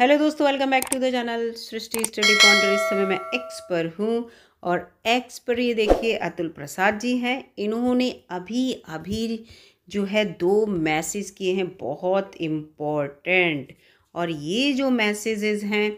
hello दोस्तों welcome back to the channel Srishti study pointer इस समय मैं एक्स पर हूँ और एक्स पर ये देखिए अतुल प्रसाद जी हैं इन्होंने अभी अभी जो है दो मैसेज किए हैं बहुत इम्पॉर्टेंट और ये जो मैसेजेस हैं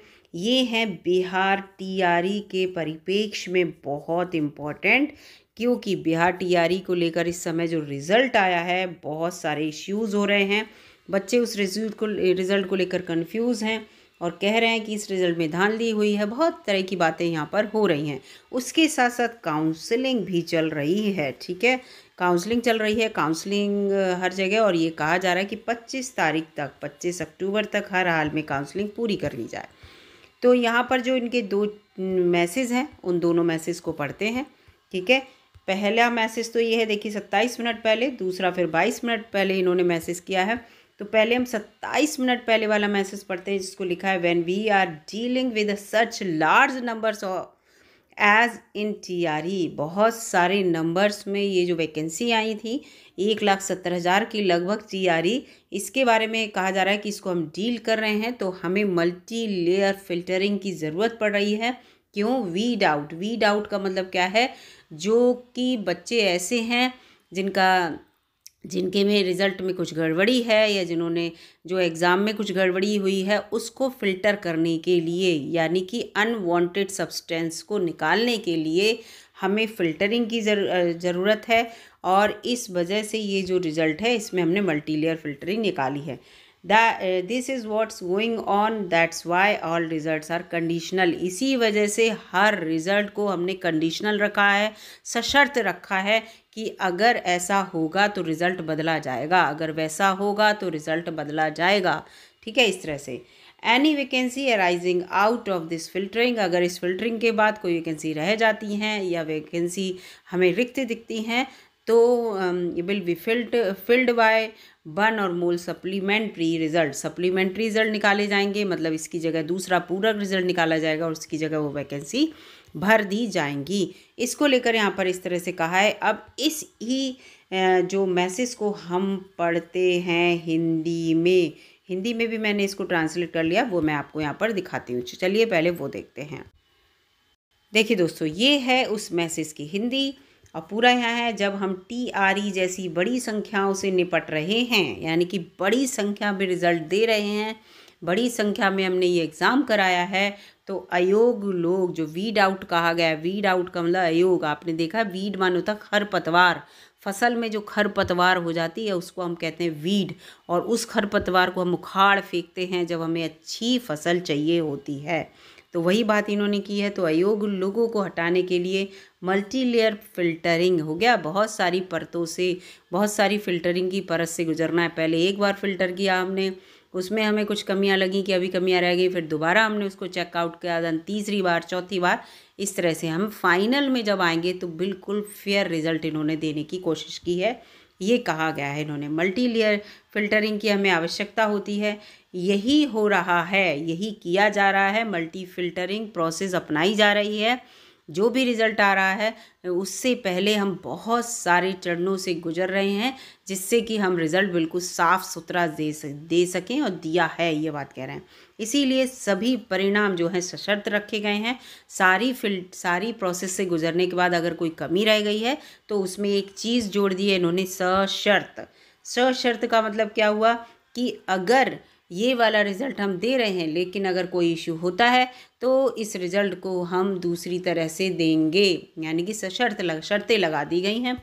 ये हैं बिहार टीआरई के परिपेक्ष में बहुत इम्पॉर्टेंट क्योंकि बिहार टीआरई को लेकर इस समय जो रिज़ल्ट आया है बहुत सारे इश्यूज़ हो रहे हैं बच्चे उस रिजल्ट को रिज़ल्ट को लेकर कन्फ्यूज़ हैं और कह रहे हैं कि इस रिज़ल्ट में धांधली हुई है बहुत तरह की बातें यहाँ पर हो रही हैं उसके साथ साथ काउंसलिंग भी चल रही है ठीक है काउंसलिंग चल रही है काउंसलिंग हर जगह और ये कहा जा रहा है कि 25 तारीख तक 25 अक्टूबर तक हर हाल में काउंसलिंग पूरी कर ली जाए तो यहाँ पर जो इनके दो मैसेज हैं उन दोनों मैसेज को पढ़ते हैं ठीक है पहला मैसेज तो ये है देखिए सत्ताईस मिनट पहले दूसरा फिर बाईस मिनट पहले इन्होंने मैसेज किया है तो पहले हम 27 मिनट पहले वाला मैसेज पढ़ते हैं जिसको लिखा है when we are dealing with such large numbers of as in TRE बहुत सारे नंबर्स में ये जो वैकेंसी आई थी एक लाख सत्तर हज़ार की लगभग टीआरई e, इसके बारे में कहा जा रहा है कि इसको हम डील कर रहे हैं तो हमें मल्टी लेयर फिल्टरिंग की ज़रूरत पड़ रही है क्यों वी डाउट वी डाउट का मतलब क्या है जो कि बच्चे ऐसे हैं जिनका जिनके में रिज़ल्ट में कुछ गड़बड़ी है या जिन्होंने जो एग्ज़ाम में कुछ गड़बड़ी हुई है उसको फ़िल्टर करने के लिए यानी कि अनवांटेड सब्सटेंस को निकालने के लिए हमें फ़िल्टरिंग की ज़रूरत है और इस वजह से ये जो रिज़ल्ट है इसमें हमने मल्टीलेयर फ़िल्टरिंग निकाली है the this is what's going on that's why all result are conditional इसी वजह से हर रिज़ल्ट को हमने कंडीशनल रखा है सशर्त रखा है कि अगर ऐसा होगा तो रिज़ल्ट बदला जाएगा अगर वैसा होगा तो रिज़ल्ट बदला जाएगा ठीक है इस तरह से any vacancy arising out of this filtering अगर इस फिल्टरिंग के बाद कोई वैकेंसी रह जाती हैं या वैकेंसी हमें रिक्त दिखती हैं तो विल बी फिल्ट फिल्ड बाय वन और मोल सप्लीमेंट्री रिजल्ट सप्लीमेंट्री रिजल्ट निकाले जाएंगे मतलब इसकी जगह दूसरा पूरक रिजल्ट निकाला जाएगा और उसकी जगह वो वैकेंसी भर दी जाएंगी इसको लेकर यहाँ पर इस तरह से कहा है अब इस ही जो मैसेज को हम पढ़ते हैं हिंदी में हिंदी में भी मैंने इसको ट्रांसलेट कर लिया वो मैं आपको यहाँ पर दिखाती हूँ चलिए पहले वो देखते हैं देखिए दोस्तों ये है उस मैसेज की हिंदी और पूरा यहाँ है जब हम टी आर ई जैसी बड़ी संख्याओं से निपट रहे हैं यानी कि बड़ी संख्या में रिजल्ट दे रहे हैं बड़ी संख्या में हमने ये एग्ज़ाम कराया है तो अयोग लोग जो वीड आउट कहा गया है वीड आउट का मतलब अयोग आपने देखा वीड मानो था खरपतवार फसल में जो खरपतवार हो जाती है उसको हम कहते हैं वीड और उस खरपतवार को हम उखाड़ फेंकते हैं जब हमें अच्छी फसल चाहिए होती है तो वही बात इन्होंने की है तो अयोग लोगों को हटाने के लिए मल्टी लेयर फिल्टरिंग हो गया बहुत सारी परतों से बहुत सारी फिल्टरिंग की परत से गुजरना है पहले एक बार फिल्टर किया हमने उसमें हमें कुछ कमियाँ लगी कि अभी कमियाँ रह गई फिर दोबारा हमने उसको चेकआउट किया दैन तीसरी बार चौथी बार इस तरह से हम फाइनल में जब आएंगे तो बिल्कुल फेयर रिजल्ट इन्होंने देने की कोशिश की है ये कहा गया है इन्होंने मल्टी लेयर फिल्टरिंग की हमें आवश्यकता होती है यही हो रहा है यही किया जा रहा है मल्टी फिल्टरिंग प्रोसेस अपनाई जा रही है जो भी रिज़ल्ट आ रहा है उससे पहले हम बहुत सारे चरणों से गुजर रहे हैं जिससे कि हम रिज़ल्ट बिल्कुल साफ़ सुथरा दे दे सकें और दिया है ये बात कह रहे हैं इसीलिए सभी परिणाम जो हैं सशर्त रखे गए हैं सारी फिल्ड सारी प्रोसेस से गुजरने के बाद अगर कोई कमी रह गई है तो उसमें एक चीज़ जोड़ दी है इन्होंने सशर्त सशर्त का मतलब क्या हुआ कि अगर ये वाला रिज़ल्ट हम दे रहे हैं लेकिन अगर कोई इशू होता है तो इस रिज़ल्ट को हम दूसरी तरह से देंगे यानी कि सशर्त लग शर्तें लगा दी गई हैं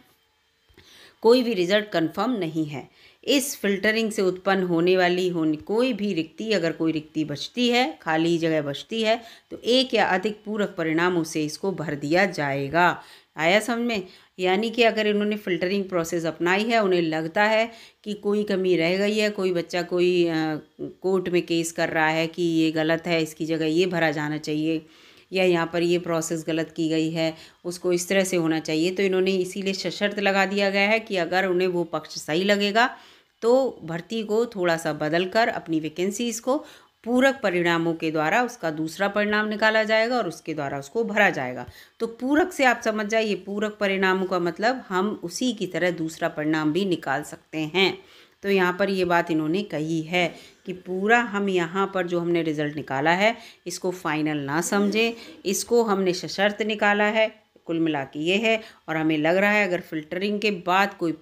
कोई भी रिज़ल्ट कंफर्म नहीं है इस फिल्टरिंग से उत्पन्न होने वाली होने कोई भी रिक्ति अगर कोई रिक्ति बचती है खाली जगह बचती है तो एक या अधिक पूरक परिणामों से इसको भर दिया जाएगा आया समझ में यानी कि अगर इन्होंने फ़िल्टरिंग प्रोसेस अपनाई है उन्हें लगता है कि कोई कमी रह गई है कोई बच्चा कोई कोर्ट में केस कर रहा है कि ये गलत है इसकी जगह ये भरा जाना चाहिए या यहाँ पर ये प्रोसेस गलत की गई है उसको इस तरह से होना चाहिए तो इन्होंने इसीलिए सशर्त लगा दिया गया है कि अगर उन्हें वो पक्ष सही लगेगा तो भर्ती को थोड़ा सा बदल कर अपनी वैकेंसीज़ को पूरक परिणामों के द्वारा उसका दूसरा परिणाम निकाला जाएगा और उसके द्वारा उसको भरा जाएगा तो पूरक से आप समझ जाइए पूरक परिणामों का मतलब हम उसी की तरह दूसरा परिणाम भी निकाल सकते हैं तो यहाँ पर ये बात इन्होंने कही है कि पूरा हम यहाँ पर जो हमने रिज़ल्ट निकाला है इसको फाइनल ना समझें इसको हमने सशर्त निकाला है कुल मिला के ये है और हमें लग रहा है अगर फिल्टरिंग के बाद कोई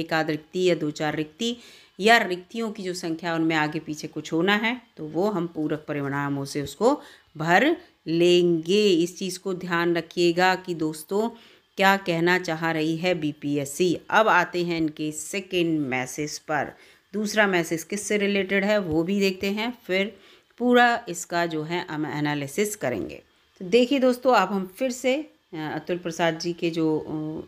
एक आध रिक्ति या दो चार रिक्ति या रिक्तियों की जो संख्या उनमें आगे पीछे कुछ होना है तो वो हम पूरक परिणामों से उसको भर लेंगे इस चीज़ को ध्यान रखिएगा कि दोस्तों क्या कहना चाह रही है बीपीएससी अब आते हैं इनके सेकेंड मैसेज पर दूसरा मैसेज किससे रिलेटेड है वो भी देखते हैं फिर पूरा इसका जो है हम एनालिसिस करेंगे तो देखिए दोस्तों अब हम फिर से अतुल प्रसाद जी के जो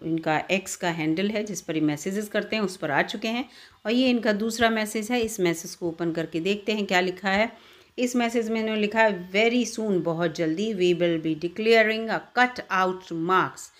इनका एक्स का हैंडल है जिस पर ये मैसेजेस करते हैं उस पर आ चुके हैं और ये इनका दूसरा मैसेज है इस मैसेज को ओपन करके देखते हैं क्या लिखा है इस मैसेज में इन्होंने लिखा है वेरी सून बहुत जल्दी we will be declaring a cut out marks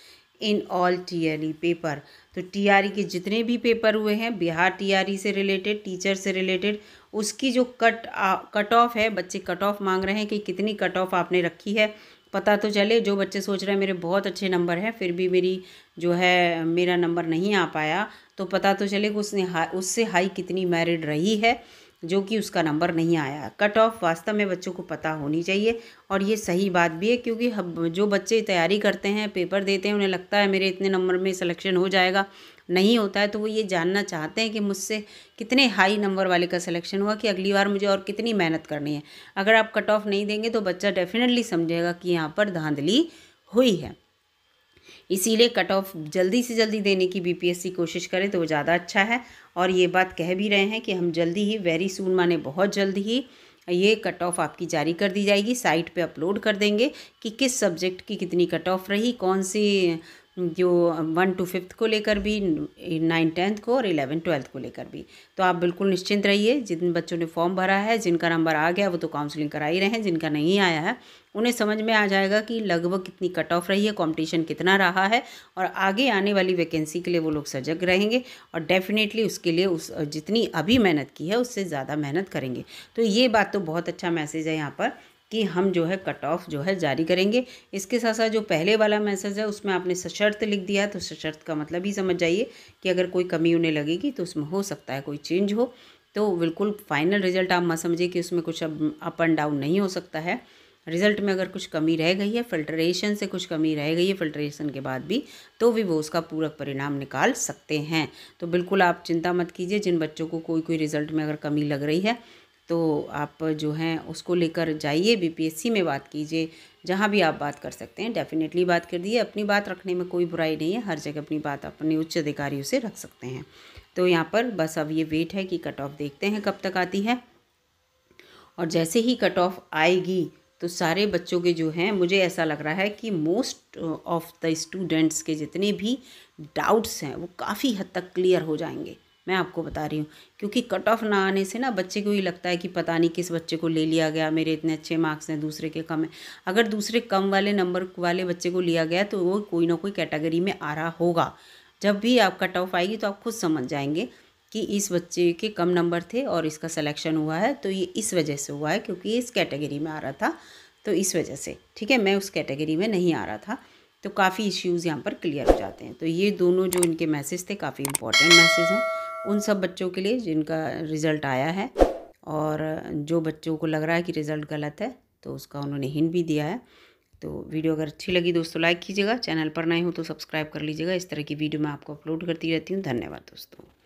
in all T paper तो टी e के जितने भी पेपर हुए हैं बिहार टी e से रिलेटेड टीचर से रिलेटेड उसकी जो कट कट ऑफ है बच्चे कट ऑफ मांग रहे हैं कि कितनी कट ऑफ आपने रखी है पता तो चले जो बच्चे सोच रहे हैं मेरे बहुत अच्छे नंबर हैं फिर भी मेरी जो है मेरा नंबर नहीं आ पाया तो पता तो चले कि उसने हाई उससे हाई कितनी मैरिड रही है जो कि उसका नंबर नहीं आया कट ऑफ वास्तव में बच्चों को पता होनी चाहिए और ये सही बात भी है क्योंकि जो बच्चे तैयारी करते हैं पेपर देते हैं उन्हें लगता है मेरे इतने नंबर में सिलेक्शन हो जाएगा नहीं होता है तो वो ये जानना चाहते हैं कि मुझसे कितने हाई नंबर वाले का सिलेक्शन हुआ कि अगली बार मुझे और कितनी मेहनत करनी है अगर आप कट ऑफ नहीं देंगे तो बच्चा डेफिनेटली समझेगा कि यहाँ पर धांधली हुई है इसीलिए कट ऑफ जल्दी से जल्दी देने की बीपीएससी कोशिश करें तो वो ज़्यादा अच्छा है और ये बात कह भी रहे हैं कि हम जल्दी ही वेरी सून माने बहुत जल्दी ही ये कट ऑफ आपकी जारी कर दी जाएगी साइट पे अपलोड कर देंगे कि किस सब्जेक्ट की कितनी कट ऑफ रही कौन सी जो वन टू फिफ्थ को लेकर भी नाइन टेंथ को और इलेवन ट्वेल्थ को लेकर भी तो आप बिल्कुल निश्चिंत रहिए जिन बच्चों ने फॉर्म भरा है जिनका नंबर आ गया वो तो काउंसलिंग करा ही रहे हैं जिनका नहीं आया है उन्हें समझ में आ जाएगा कि लगभग कितनी कट ऑफ रही है कंपटीशन कितना रहा है और आगे आने वाली वैकेंसी के लिए वो लोग सजग रहेंगे और डेफिनेटली उसके लिए उस जितनी अभी मेहनत की है उससे ज़्यादा मेहनत करेंगे तो ये बात तो बहुत अच्छा मैसेज है यहाँ पर कि हम जो है कट ऑफ जो है जारी करेंगे इसके साथ साथ जो पहले वाला मैसेज है उसमें आपने सशर्त लिख दिया तो सशर्त का मतलब ही समझ जाइए कि अगर कोई कमी उन्हें लगेगी तो उसमें हो सकता है कोई चेंज हो तो बिल्कुल फाइनल रिजल्ट आप मत समझिए कि उसमें कुछ अप एंड डाउन नहीं हो सकता है रिजल्ट में अगर कुछ कमी रह गई है फिल्ट्रेशन से कुछ कमी रह गई है फिल्ट्रेशन के बाद भी तो भी वो उसका पूरक परिणाम निकाल सकते हैं तो बिल्कुल आप चिंता मत कीजिए जिन बच्चों को कोई कोई रिजल्ट में अगर कमी लग रही है तो आप जो हैं उसको लेकर जाइए बीपीएससी में बात कीजिए जहाँ भी आप बात कर सकते हैं डेफिनेटली बात कर दिए अपनी बात रखने में कोई बुराई नहीं है हर जगह अपनी बात अपने उच्च अधिकारियों से रख सकते हैं तो यहाँ पर बस अब ये वेट है कि कट ऑफ देखते हैं कब तक आती है और जैसे ही कट ऑफ आएगी तो सारे बच्चों के जो हैं मुझे ऐसा लग रहा है कि मोस्ट ऑफ द स्टूडेंट्स के जितने भी डाउट्स हैं वो काफ़ी हद तक क्लियर हो जाएंगे मैं आपको बता रही हूँ क्योंकि कट ऑफ ना आने से ना बच्चे को ये लगता है कि पता नहीं किस बच्चे को ले लिया गया मेरे इतने अच्छे मार्क्स हैं दूसरे के कम हैं अगर दूसरे कम वाले नंबर वाले बच्चे को लिया गया तो वो कोई ना कोई कैटेगरी में आ रहा होगा जब भी आप कट ऑफ आएगी तो आप खुद समझ जाएंगे कि इस बच्चे के कम नंबर थे और इसका सलेक्शन हुआ है तो ये इस वजह से हुआ है क्योंकि इस कैटेगरी में आ रहा था तो इस वजह से ठीक है मैं उस कैटेगरी में नहीं आ रहा था तो काफ़ी इश्यूज़ यहाँ पर क्लियर हो जाते हैं तो ये दोनों जो इनके मैसेज थे काफ़ी इंपॉर्टेंट मैसेज हैं उन सब बच्चों के लिए जिनका रिज़ल्ट आया है और जो बच्चों को लग रहा है कि रिज़ल्ट गलत है तो उसका उन्होंने हिंट भी दिया है तो वीडियो अगर अच्छी लगी दोस्तों लाइक कीजिएगा चैनल पर नए हो तो सब्सक्राइब कर लीजिएगा इस तरह की वीडियो मैं आपको अपलोड करती रहती हूँ धन्यवाद दोस्तों